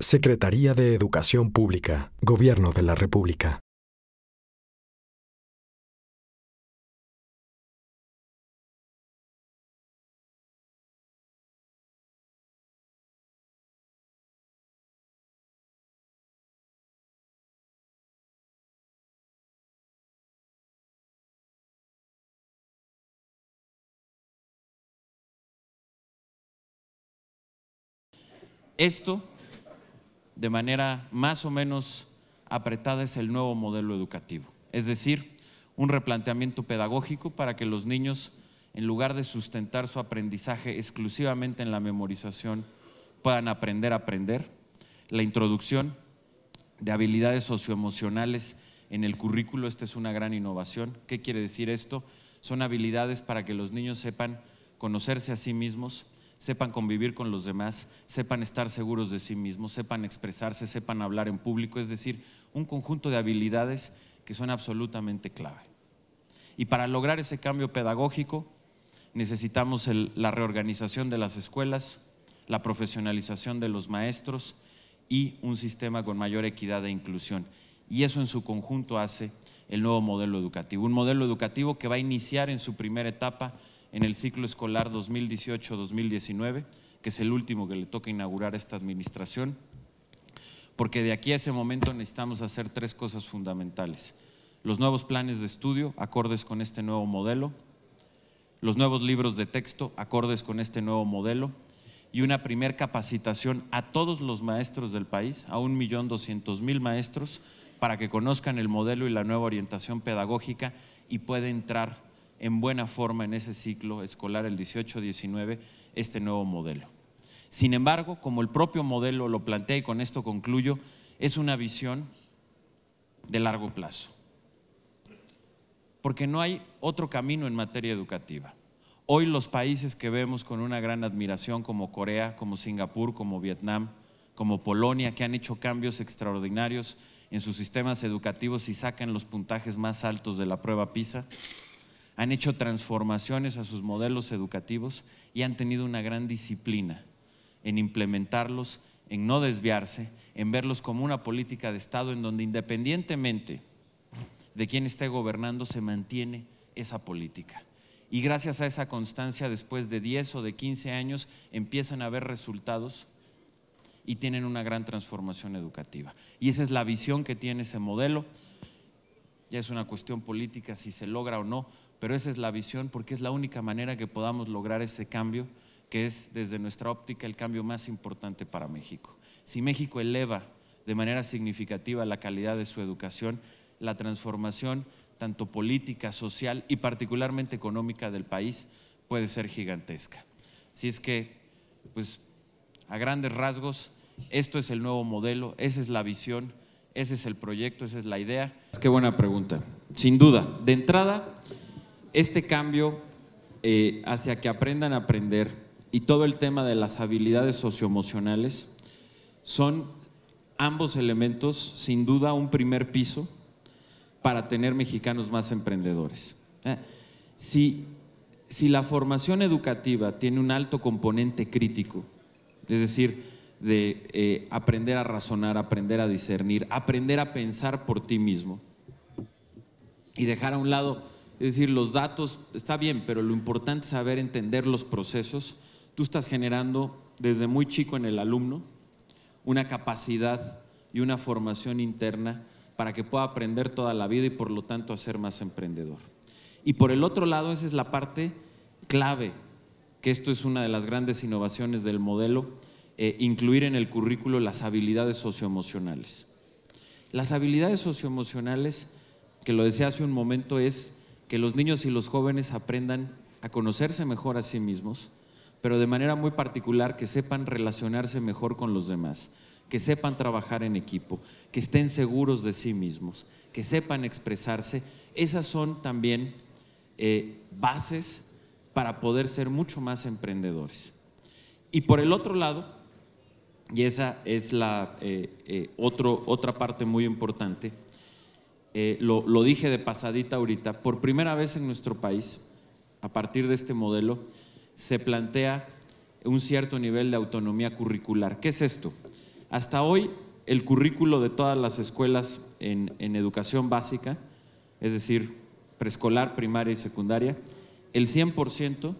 Secretaría de Educación Pública, Gobierno de la República. Esto de manera más o menos apretada es el nuevo modelo educativo, es decir, un replanteamiento pedagógico para que los niños, en lugar de sustentar su aprendizaje exclusivamente en la memorización, puedan aprender a aprender, la introducción de habilidades socioemocionales en el currículo, esta es una gran innovación. ¿Qué quiere decir esto? Son habilidades para que los niños sepan conocerse a sí mismos, sepan convivir con los demás, sepan estar seguros de sí mismos, sepan expresarse, sepan hablar en público, es decir, un conjunto de habilidades que son absolutamente clave. Y para lograr ese cambio pedagógico necesitamos la reorganización de las escuelas, la profesionalización de los maestros y un sistema con mayor equidad e inclusión. Y eso en su conjunto hace el nuevo modelo educativo, un modelo educativo que va a iniciar en su primera etapa en el ciclo escolar 2018-2019, que es el último que le toca inaugurar esta administración, porque de aquí a ese momento necesitamos hacer tres cosas fundamentales. Los nuevos planes de estudio, acordes con este nuevo modelo, los nuevos libros de texto, acordes con este nuevo modelo, y una primera capacitación a todos los maestros del país, a 1.200.000 maestros, para que conozcan el modelo y la nueva orientación pedagógica y pueda entrar en buena forma en ese ciclo escolar, el 18-19, este nuevo modelo. Sin embargo, como el propio modelo lo plantea y con esto concluyo, es una visión de largo plazo. Porque no hay otro camino en materia educativa. Hoy los países que vemos con una gran admiración como Corea, como Singapur, como Vietnam, como Polonia, que han hecho cambios extraordinarios en sus sistemas educativos y sacan los puntajes más altos de la prueba PISA, han hecho transformaciones a sus modelos educativos y han tenido una gran disciplina en implementarlos, en no desviarse, en verlos como una política de Estado en donde independientemente de quién esté gobernando se mantiene esa política. Y gracias a esa constancia, después de 10 o de 15 años, empiezan a ver resultados y tienen una gran transformación educativa. Y esa es la visión que tiene ese modelo. Ya es una cuestión política si se logra o no, pero esa es la visión porque es la única manera que podamos lograr ese cambio, que es desde nuestra óptica el cambio más importante para México. Si México eleva de manera significativa la calidad de su educación, la transformación tanto política, social y particularmente económica del país puede ser gigantesca. Si es que, pues, a grandes rasgos, esto es el nuevo modelo, esa es la visión, ese es el proyecto, esa es la idea. Es Qué buena pregunta. Sin duda, de entrada, este cambio eh, hacia que aprendan a aprender y todo el tema de las habilidades socioemocionales son ambos elementos, sin duda, un primer piso para tener mexicanos más emprendedores. Ah, si, la formación educativa tiene un alto componente crítico, es decir, de eh, aprender a razonar, aprender a discernir, aprender a pensar por ti mismo y dejar a un lado es decir, los datos, está bien, pero lo importante es saber entender los procesos. Tú estás generando desde muy chico en el alumno una capacidad y una formación interna para que pueda aprender toda la vida y por lo tanto hacer más emprendedor. Y por el otro lado, esa es la parte clave, que esto es una de las grandes innovaciones del modelo, eh, incluir en el currículo las habilidades socioemocionales. Las habilidades socioemocionales, que lo decía hace un momento, es que los niños y los jóvenes aprendan a conocerse mejor a sí mismos, pero de manera muy particular que sepan relacionarse mejor con los demás, que sepan trabajar en equipo, que estén seguros de sí mismos, que sepan expresarse. Esas son también eh, bases para poder ser mucho más emprendedores. Y por el otro lado, y esa es la eh, eh, otra parte muy importante, eh, lo, dije de pasadita ahorita, por primera vez en nuestro país, a partir de este modelo, se plantea un cierto nivel de autonomía curricular. ¿Qué es esto? Hasta hoy, el currículo de todas las escuelas en educación básica, es decir, preescolar, primaria y secundaria, el 100%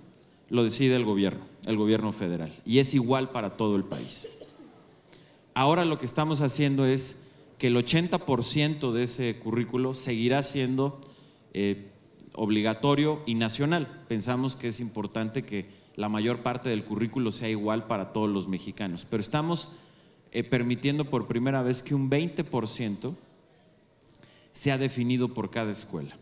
lo decide el gobierno, el gobierno federal, y es igual para todo el país. Ahora lo que estamos haciendo es que el 80% de ese currículo seguirá siendo eh, obligatorio y nacional. Pensamos que es importante que la mayor parte del currículo sea igual para todos los mexicanos, pero estamos eh, permitiendo por primera vez que un 20% sea definido por cada escuela,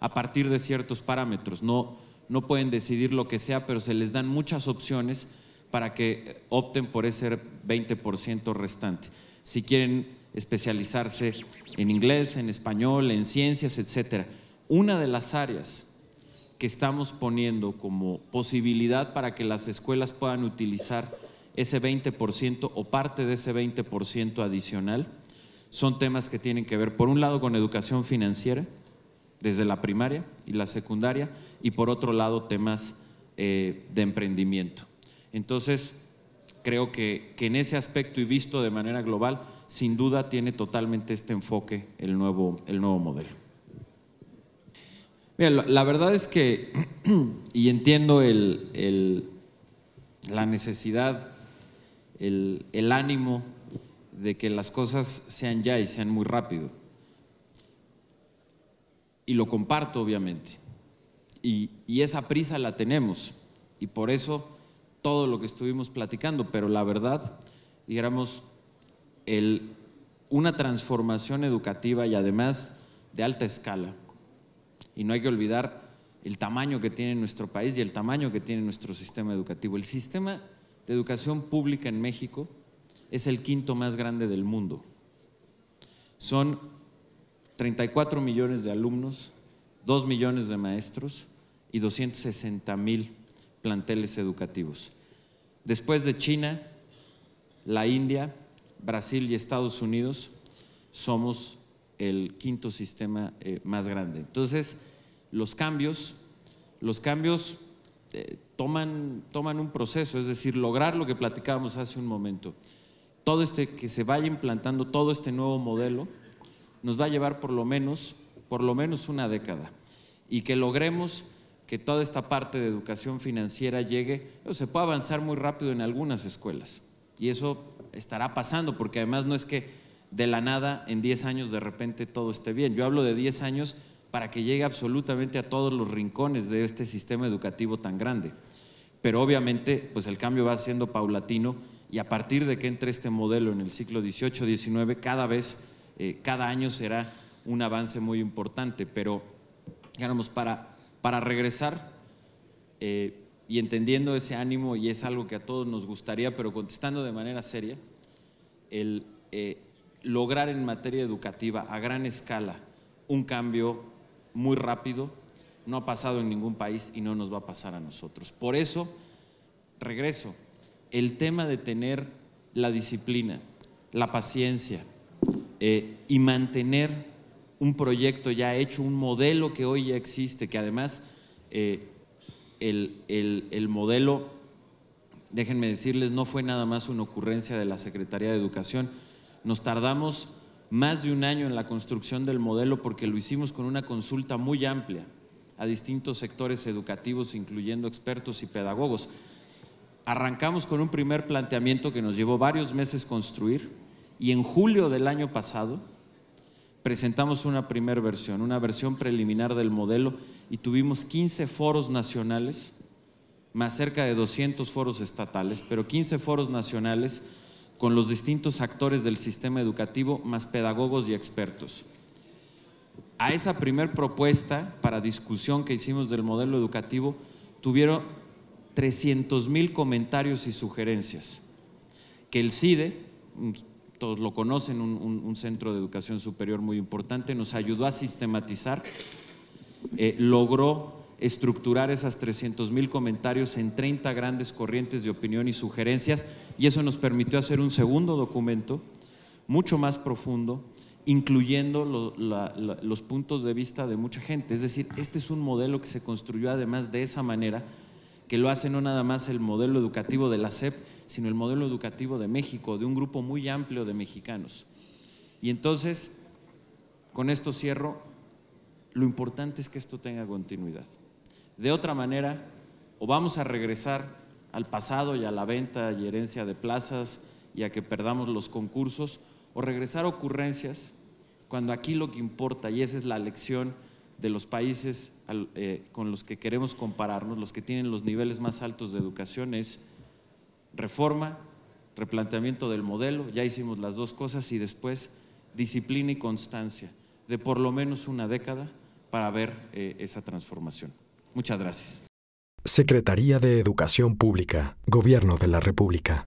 a partir de ciertos parámetros. No, no pueden decidir lo que sea, pero se les dan muchas opciones para que opten por ese 20% restante. Si quieren especializarse en inglés, en español, en ciencias, etc. Una de las áreas que estamos poniendo como posibilidad para que las escuelas puedan utilizar ese 20% o parte de ese 20% adicional son temas que tienen que ver, por un lado, con educación financiera, desde la primaria y la secundaria, y por otro lado, temas eh, de emprendimiento. Entonces, creo que, en ese aspecto y visto de manera global, sin duda tiene totalmente este enfoque el nuevo, el nuevo modelo. la, verdad es que, y entiendo la necesidad, el, ánimo de que las cosas sean ya y sean muy rápido. Y lo comparto, obviamente. y esa prisa la tenemos. Y por eso todo lo que estuvimos platicando, pero la verdad, digamos, una transformación educativa y además de alta escala. Y no hay que olvidar el tamaño que tiene nuestro país y el tamaño que tiene nuestro sistema educativo. El sistema de educación pública en México es el quinto más grande del mundo. Son 34 millones de alumnos, 2 millones de maestros y 260 mil planteles educativos. Después de China, la India, Brasil y Estados Unidos, somos el quinto sistema eh, más grande. Entonces, los cambios, los cambios eh, toman, toman un proceso, es decir, lograr lo que platicábamos hace un momento. Todo este que se vaya implantando, todo este nuevo modelo, nos va a llevar por lo menos, por lo menos una década. Y que logremos que toda esta parte de educación financiera llegue, se puede avanzar muy rápido en algunas escuelas. Y eso estará pasando, porque además no es que de la nada en 10 años de repente todo esté bien. Yo hablo de 10 años para que llegue absolutamente a todos los rincones de este sistema educativo tan grande. Pero obviamente, pues el cambio va siendo paulatino y a partir de que entre este modelo en el ciclo 18-19, cada vez, eh, cada año será un avance muy importante. Pero, digamos, para para regresar eh, y entendiendo ese ánimo, y es algo que a todos nos gustaría, pero contestando de manera seria, el eh, lograr en materia educativa a gran escala un cambio muy rápido no ha pasado en ningún país y no nos va a pasar a nosotros. Por eso, regreso, el tema de tener la disciplina, la paciencia eh, y mantener un proyecto ya hecho, un modelo que hoy ya existe, que además eh, el modelo, déjenme decirles, no fue nada más una ocurrencia de la Secretaría de Educación. Nos tardamos más de un año en la construcción del modelo porque lo hicimos con una consulta muy amplia a distintos sectores educativos, incluyendo expertos y pedagogos. Arrancamos con un primer planteamiento que nos llevó varios meses construir y en julio del año pasado presentamos una primera versión, una versión preliminar del modelo y tuvimos 15 foros nacionales, más cerca de 200 foros estatales, pero 15 foros nacionales con los distintos actores del sistema educativo, más pedagogos y expertos. A esa primera propuesta para discusión que hicimos del modelo educativo, tuvieron 300 mil comentarios y sugerencias que el CIDE, todos lo conocen, un, centro de educación superior muy importante, nos ayudó a sistematizar, eh, logró estructurar esas 300 mil comentarios en 30 grandes corrientes de opinión y sugerencias y eso nos permitió hacer un segundo documento mucho más profundo, incluyendo los puntos de vista de mucha gente. Es decir, este es un modelo que se construyó además de esa manera, que lo hace no nada más el modelo educativo de la CEP sino el modelo educativo de México, de un grupo muy amplio de mexicanos. Y entonces, con esto cierro, lo importante es que esto tenga continuidad. De otra manera, o vamos a regresar al pasado y a la venta y herencia de plazas y a que perdamos los concursos, o regresar a ocurrencias, cuando aquí lo que importa, y esa es la lección de los países eh, con los que queremos compararnos, los que tienen los niveles más altos de educación, es reforma, replanteamiento del modelo, ya hicimos las dos cosas y después disciplina y constancia de por lo menos una década para ver eh, esa transformación. Muchas gracias. Secretaría de Educación Pública, Gobierno de la República.